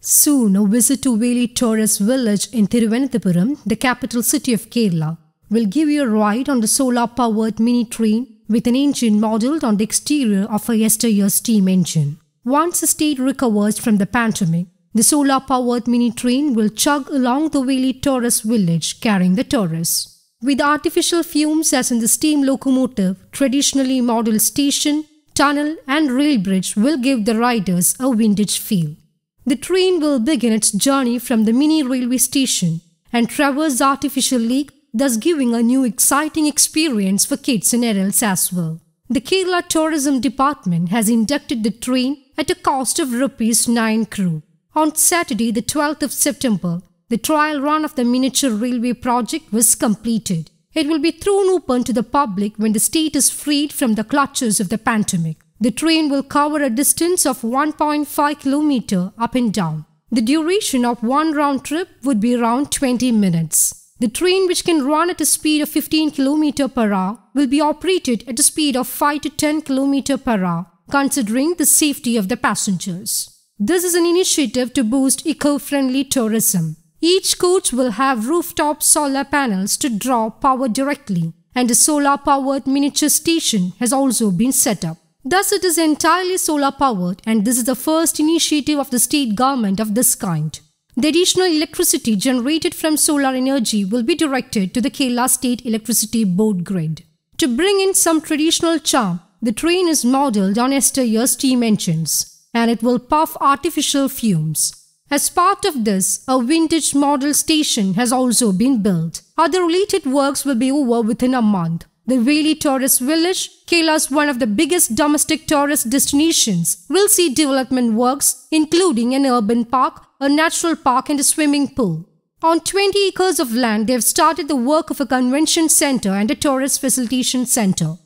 Soon, a visit to Veli Taurus Village in Thiruvananthapuram, the capital city of Kerala, will give you a ride on the solar-powered mini train with an engine modelled on the exterior of a yesteryear steam engine. Once the state recovers from the pandemic, the solar-powered mini train will chug along the Veli Taurus village carrying the tourists. With artificial fumes as in the steam locomotive, traditionally model station, tunnel and rail bridge will give the riders a vintage feel. The train will begin its journey from the mini railway station and traverse Artificial Lake, thus giving a new exciting experience for kids and adults as well. The Kerala Tourism Department has inducted the train at a cost of rupees 9 crore. On Saturday, the 12th of September, the trial run of the miniature railway project was completed. It will be thrown open to the public when the state is freed from the clutches of the pandemic. The train will cover a distance of 1.5 km up and down. The duration of one round trip would be around 20 minutes. The train, which can run at a speed of 15 km per hour, will be operated at a speed of 5 to 10 km per hour, considering the safety of the passengers. This is an initiative to boost eco friendly tourism. Each coach will have rooftop solar panels to draw power directly and a solar powered miniature station has also been set up. Thus it is entirely solar powered and this is the first initiative of the state government of this kind. The additional electricity generated from solar energy will be directed to the Kerala State Electricity Board grid. To bring in some traditional charm, the train is modelled on Esther steam engines and it will puff artificial fumes. As part of this, a vintage model station has also been built. Other related works will be over within a month. The Veli tourist village, Kailas one of the biggest domestic tourist destinations, will see development works including an urban park, a natural park and a swimming pool. On 20 acres of land, they have started the work of a convention center and a tourist facilitation center.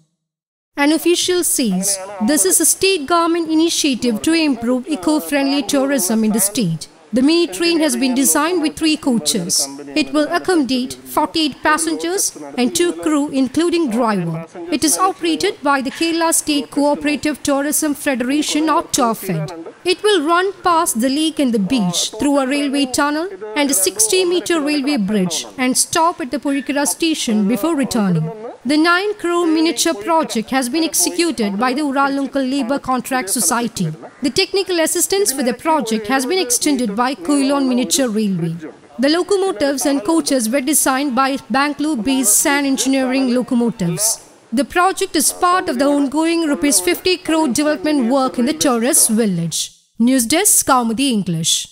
An official says this is a state government initiative to improve eco-friendly tourism in the state. The mini train has been designed with three coaches. It will accommodate 48 passengers and two crew including driver. It is operated by the Kerala State Cooperative Tourism Federation or TORFED. It will run past the lake and the beach through a railway tunnel and a 60-meter railway bridge and stop at the Purikara station before returning. The 9 crore miniature project has been executed by the Uralunkal Labour Contract Society. The technical assistance for the project has been extended by Koilon Miniature Railway. The locomotives and coaches were designed by Bangalore-based San Engineering Locomotives. The project is part of the ongoing rupees 50 crore development work in the tourist village. News Desk, English.